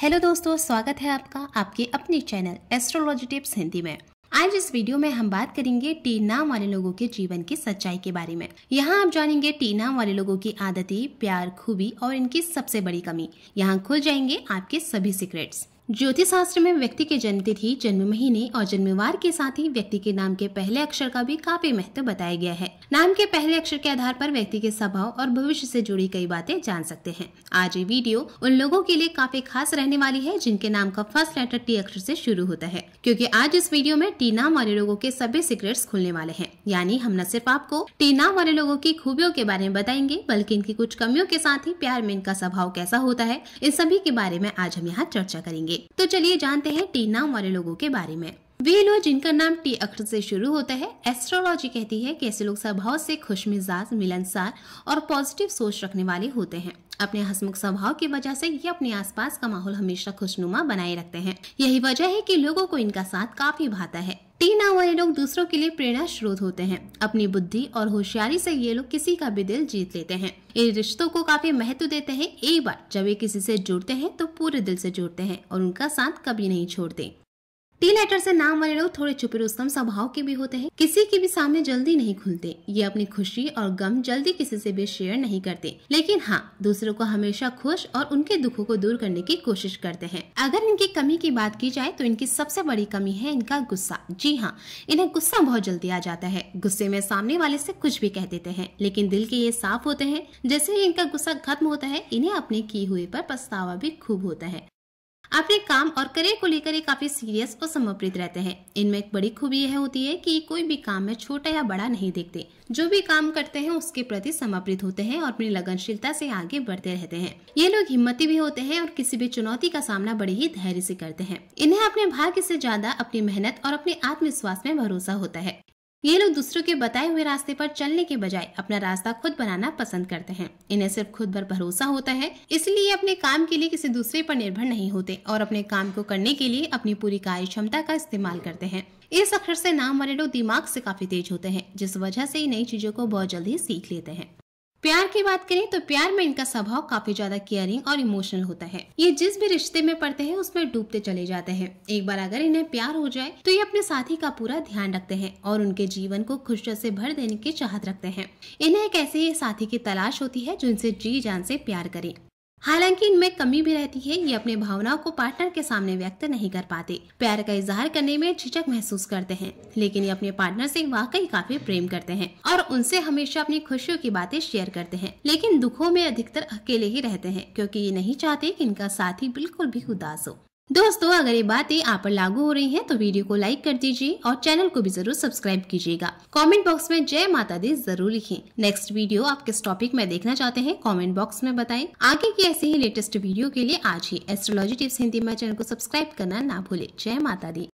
hello दोस्तों स्वागत है आपका आपके अपने चैनल एस्ट्रोलॉजी टिप्स हिंदी में आज इस वीडियो में हम बात करेंगे टी नाम वाले लोगों के जीवन की सच्चाई के बारे में यहाँ आप जानेंगे टी नाम वाले लोगों की आदतें प्यार खूबी और इनकी सबसे बड़ी कमी यहाँ खुल जाएंगे आपके सभी सीक्रेट्स ज्योतिष शास्त्र में व्यक्ति के जन्मतिथि जन्म महीने और जन्मवार के साथ ही व्यक्ति के नाम के पहले अक्षर का भी काफी महत्व बताया गया है नाम के पहले अक्षर के आधार पर व्यक्ति के स्वभाव और भविष्य से जुड़ी कई बातें जान सकते हैं आज ये वीडियो उन लोगों के लिए काफी खास रहने वाली है जिनके नाम का फर्स्ट लेटर टी अक्षर ऐसी शुरू होता है क्यूँकी आज इस वीडियो में टी नाम वाले लोगों के सभी सीक्रेट खुलने वाले है यानी हम न सिर्फ आपको टी नाम वाले लोगों की खूबियों के बारे में बताएंगे बल्कि इनकी कुछ कमियों के साथ ही प्यार में इनका स्वभाव कैसा होता है इन सभी के बारे में आज हम यहाँ चर्चा करेंगे तो चलिए जानते हैं टी नाम वाले लोगों के बारे में वे लोग जिनका नाम टी अक्षर से शुरू होता है एस्ट्रोलॉजी कहती है कि ऐसे लोग स्वभाव से खुश मिजाज मिलनसार और पॉजिटिव सोच रखने वाले होते हैं अपने हसमुख स्वभाव की वजह से ये अपने आसपास का माहौल हमेशा खुशनुमा बनाए रखते हैं यही वजह है कि लोगों को इनका साथ काफी भाता है टीन वाले लोग दूसरों के लिए प्रेरणा स्रोत होते हैं अपनी बुद्धि और होशियारी से ये लोग किसी का भी दिल जीत लेते हैं इन रिश्तों को काफी महत्व देते हैं एक बार जब ये किसी से जुड़ते हैं तो पूरे दिल से जुड़ते हैं और उनका साथ कभी नहीं छोड़ते टी लेटर से नाम वाले लोग थोड़े चुपे रुस्तम स्वभाव के भी होते हैं किसी के भी सामने जल्दी नहीं खुलते ये अपनी खुशी और गम जल्दी किसी से भी शेयर नहीं करते लेकिन हाँ दूसरों को हमेशा खुश और उनके दुखों को दूर करने की कोशिश करते हैं अगर इनकी कमी की बात की जाए तो इनकी सबसे बड़ी कमी है इनका गुस्सा जी हाँ इन्हें गुस्सा बहुत जल्दी आ जाता है गुस्से में सामने वाले ऐसी कुछ भी कह देते हैं लेकिन दिल के ये साफ होते हैं जैसे ही इनका गुस्सा खत्म होता है इन्हें अपने की हुए आरोप पछतावा भी खूब होता है अपने काम और करियर को लेकर ये काफी सीरियस और समर्पित रहते हैं इनमें एक बड़ी खूबी यह होती है कि कोई भी काम में छोटा या बड़ा नहीं देखते जो भी काम करते हैं उसके प्रति समर्पित होते हैं और अपनी लगनशीलता से आगे बढ़ते रहते हैं ये लोग हिम्मती भी होते हैं और किसी भी चुनौती का सामना बड़े ही धैर्य से करते हैं इन्हें अपने भाग्य से ज्यादा अपनी मेहनत और अपने आत्मविश्वास में भरोसा होता है ये लोग दूसरों के बताए हुए रास्ते पर चलने के बजाय अपना रास्ता खुद बनाना पसंद करते हैं इन्हें सिर्फ खुद पर भरोसा होता है इसलिए अपने काम के लिए किसी दूसरे पर निर्भर नहीं होते और अपने काम को करने के लिए अपनी पूरी कार्य क्षमता का इस्तेमाल करते हैं इस अक्षर से नाम वाले लोग दिमाग से काफी तेज होते हैं जिस वजह से नई चीजों को बहुत जल्दी सीख लेते हैं प्यार की बात करें तो प्यार में इनका स्वभाव काफी ज्यादा केयरिंग और इमोशनल होता है ये जिस भी रिश्ते में पड़ते हैं उसमें डूबते चले जाते हैं एक बार अगर इन्हें प्यार हो जाए तो ये अपने साथी का पूरा ध्यान रखते हैं और उनके जीवन को खुशियों से भर देने की चाहत रखते हैं इन्हें एक ऐसे साथी की तलाश होती है जो इनसे जी जान से प्यार करे हालांकि इनमें कमी भी रहती है ये अपने भावनाओं को पार्टनर के सामने व्यक्त नहीं कर पाते प्यार का इजहार करने में झिझक महसूस करते हैं लेकिन ये अपने पार्टनर से वाकई काफी प्रेम करते हैं और उनसे हमेशा अपनी खुशियों की बातें शेयर करते हैं लेकिन दुखों में अधिकतर अकेले ही रहते हैं क्योंकि ये नहीं चाहते कि इनका साथी बिल्कुल भी उदास हो दोस्तों अगर ये बातें आप पर लागू हो रही हैं तो वीडियो को लाइक कर दीजिए और चैनल को भी जरूर सब्सक्राइब कीजिएगा कमेंट बॉक्स में जय माता दी जरूर लिखें नेक्स्ट वीडियो आप किस टॉपिक में देखना चाहते हैं कमेंट बॉक्स में बताएं आगे की ऐसे ही लेटेस्ट वीडियो के लिए आज ही एस्ट्रोलॉजी टिप्स हिंदी में चैनल को सब्सक्राइब करना ना भूले जय माता दी